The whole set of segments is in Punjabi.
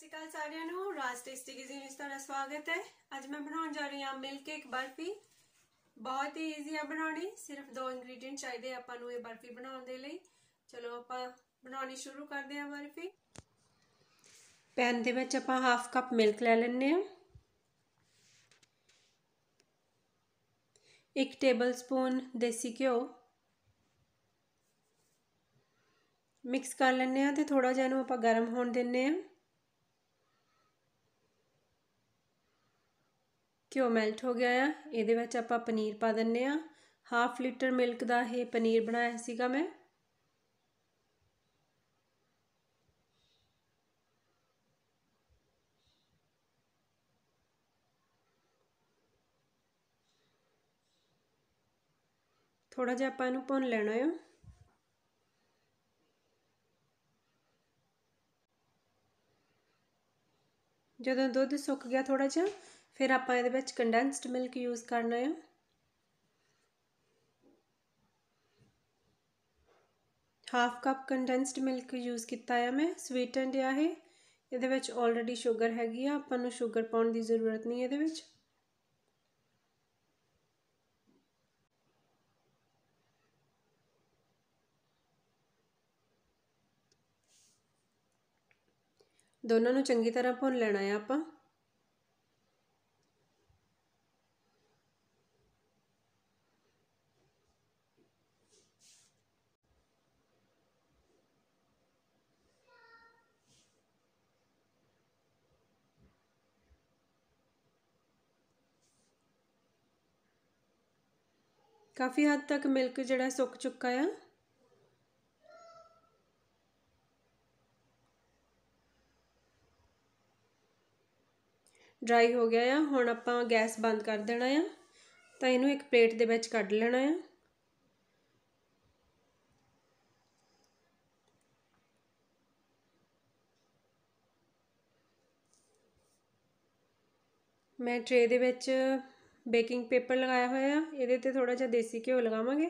ਸ਼੍ਰੀ ਅਕਾਲ ਸਾਰਿਆਂ ਨੂੰ ਰਾਜ ਟੇਸਟੀ ਕਿਜ਼ਨ ਵਿੱਚ ਤੁਹਾਡਾ ਸਵਾਗਤ ਹੈ ਅੱਜ ਮੈਂ ਬਣਾਉਣ ਜਾ ਰਹੀ ਹਾਂ ਮਿਲਕ ਕੇਕ ਬਰਫੀ ਬਹੁਤ ਹੀ ਈਜ਼ੀ ਆ ਬਣਾਉਣੀ ਸਿਰਫ ਦੋ ਇਨਗਰੀਡੀਐਂਟ ਚਾਹੀਦੇ ਆਪਾਂ ਨੂੰ ਇਹ ਬਰਫੀ ਬਣਾਉਣ ਦੇ ਲਈ ਚਲੋ ਆਪਾਂ ਬਣਾਉਣੀ ਸ਼ੁਰੂ ਕਰਦੇ ਹਾਂ ਬਰਫੀ ਪੈਨ ਦੇ ਵਿੱਚ ਆਪਾਂ ਹਾਫ ਕੱਪ ਮਿਲਕ ਲੈ ਲੈਣੇ ਆ 1 ਟੇਬਲ ਸਪੂਨ ਦੇਸੀ ਘਿਓ ਮਿਕਸ ਕਰ ਲੈਣੇ ਆ ਤੇ ਥੋੜਾ ਜਿਹਾ ਇਹਨੂੰ ਆਪਾਂ ਗਰਮ ਹੋਣ ਦਿੰਨੇ ਆ ਘਿਓ ਮੈਲਟ ਹੋ ਗਿਆ ਆ ਇਹਦੇ ਵਿੱਚ ਆਪਾਂ ਪਨੀਰ ਪਾ ਦਿੰਨੇ ਆ ਹਾਫ ਲੀਟਰ ਮਿਲਕ ਦਾ ਇਹ ਪਨੀਰ ਬਣਾਇਆ ਸੀਗਾ ਮੈਂ ਥੋੜਾ ਜਿਹਾ ਆਪਾਂ ਇਹਨੂੰ ਭੁੰਨ ਲੈਣਾ ਹੈ ਜਦੋਂ ਦੁੱਧ ਸੁੱਕ ਗਿਆ ਥੋੜਾ ਜਿਹਾ ਫਿਰ ਆਪਾਂ ਇਹਦੇ ਵਿੱਚ ਕੰਡੈਂਸਡ ਮਿਲਕ ਯੂਜ਼ ਕਰਨਾ ਹੈ half cup condensed milk use ਕੀਤਾ ਹੈ ਮੈਂ ਸਵੀਟਨਡ ਆ ਹੈ ਇਹਦੇ ਵਿੱਚ ਆਲਰੇਡੀ ਸ਼ੂਗਰ ਹੈਗੀ ਆ ਆਪਾਂ ਨੂੰ ਸ਼ੂਗਰ ਪਾਉਣ ਦੀ ਜ਼ਰੂਰਤ ਨਹੀਂ ਇਹਦੇ ਵਿੱਚ ਦੋਨਾਂ ਨੂੰ ਚੰਗੀ ਤਰ੍ਹਾਂ ਭੁੰਨ ਲੈਣਾ ਹੈ ਆਪਾਂ ਕਾਫੀ ਹੱਦ ਤੱਕ ਮਿਲਕ ਜਿਹੜਾ ਸੁੱਕ ਚੁੱਕਾ ਆ ਡਰਾਈ ਹੋ ਗਿਆ ਆ ਹੁਣ ਆਪਾਂ ਗੈਸ ਬੰਦ ਕਰ ਦੇਣਾ ਆ ਤਾਂ ਇਹਨੂੰ ਇੱਕ ਪਲੇਟ ਦੇ ਵਿੱਚ ਕੱਢ ਲੈਣਾ ਆ ਮੈਂ ਟ੍ਰੇ ਦੇ ਵਿੱਚ ਬੇਕਿੰਗ ਪੇਪਰ ਲਗਾਇਆ ਹੋਇਆ ਆ ਇਹਦੇ ਤੇ ਥੋੜਾ ਜਿਹਾ ਦੇਸੀ ਘਿਓ ਲਗਾਵਾਂਗੇ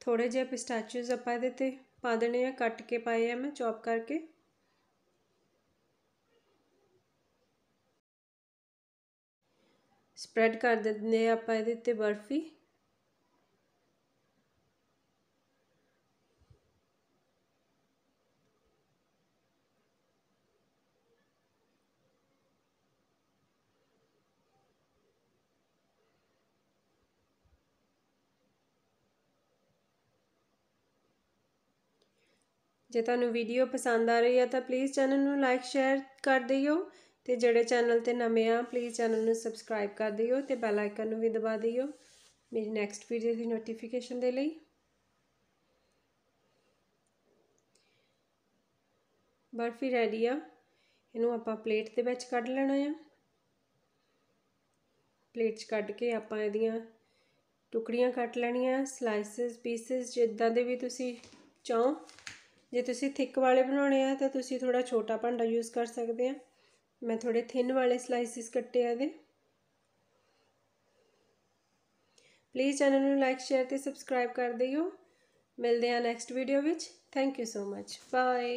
ਥੋੜੇ ਜਿਹੇ ਪਿਸਟਾਚੀਓਜ਼ ਆਪਾਂ ਇਹਦੇ ਤੇ ਪਾ ਦੇਣੇ ਆ ਕੱਟ ਕੇ ਪਾਏ ਆ ਮੈਂ ਚੌਪ ਕਰਕੇ ਸਪਰੈਡ ਕਰ ਦਿੰਦੇ ਆ ਆਪਾਂ ਇਹਦੇ ਤੇ ਬਰਫੀ ਜੇ ਤੁਹਾਨੂੰ ਵੀਡੀਓ ਪਸੰਦ ਆ ਰਹੀ ਹੈ ਤਾਂ ਪਲੀਜ਼ ਚੈਨਲ ਨੂੰ ਲਾਈਕ ਸ਼ੇਅਰ ਕਰ ਦਿਓ ਤੇ ਜਿਹੜੇ ਚੈਨਲ ਤੇ ਨਵੇਂ ਆ ਪਲੀਜ਼ ਚੈਨਲ ਨੂੰ ਸਬਸਕ੍ਰਾਈਬ ਕਰ ਦਿਓ ਤੇ ਬੈਲ ਆਈਕਨ ਨੂੰ ਵੀ ਦਬਾ ਦਿਓ ਮੇਰੀ ਨੈਕਸਟ ਵੀਡੀਓ ਦੀ ਨੋਟੀਫਿਕੇਸ਼ਨ ਦੇ ਲਈ ਬਰਫੀ ਰੈਡੀ ਆ ਇਹਨੂੰ ਆਪਾਂ ਪਲੇਟ ਦੇ ਵਿੱਚ ਕੱਢ ਲੈਣਾ ਆ ਪਲੇਟ 'ਚ ਕੱਢ ਕੇ ਆਪਾਂ ਇਹਦੀਆਂ ਟੁਕੜੀਆਂ ਕੱਟ ਲੈਣੀਆਂ ਸਲਾਈਸਸ ਪੀਸਸ ਜਿੱਦਾਂ ਦੇ ਵੀ ਤੁਸੀਂ ਚਾਹੋ ਜੇ ਤੁਸੀਂ ਥਿੱਕ ਵਾਲੇ ਬਣਾਉਣੇ ਆ ਤਾਂ ਤੁਸੀਂ ਥੋੜਾ ਛੋਟਾ ਭਾਂਡਾ ਯੂਜ਼ ਕਰ ਸਕਦੇ ਆ ਮੈਂ ਥੋੜੇ ਥਿਨ ਵਾਲੇ ਸਲਾਈਸਿਸ ਕੱਟੇ ਆ ਇਹਦੇ ਪਲੀਜ਼ ਚੈਨਲ ਨੂੰ ਲਾਈਕ ਸ਼ੇਅਰ ਤੇ ਸਬਸਕ੍ਰਾਈਬ ਕਰ ਦਿਓ ਮਿਲਦੇ ਆ ਨੈਕਸਟ ਵੀਡੀਓ ਵਿੱਚ thank you so much bye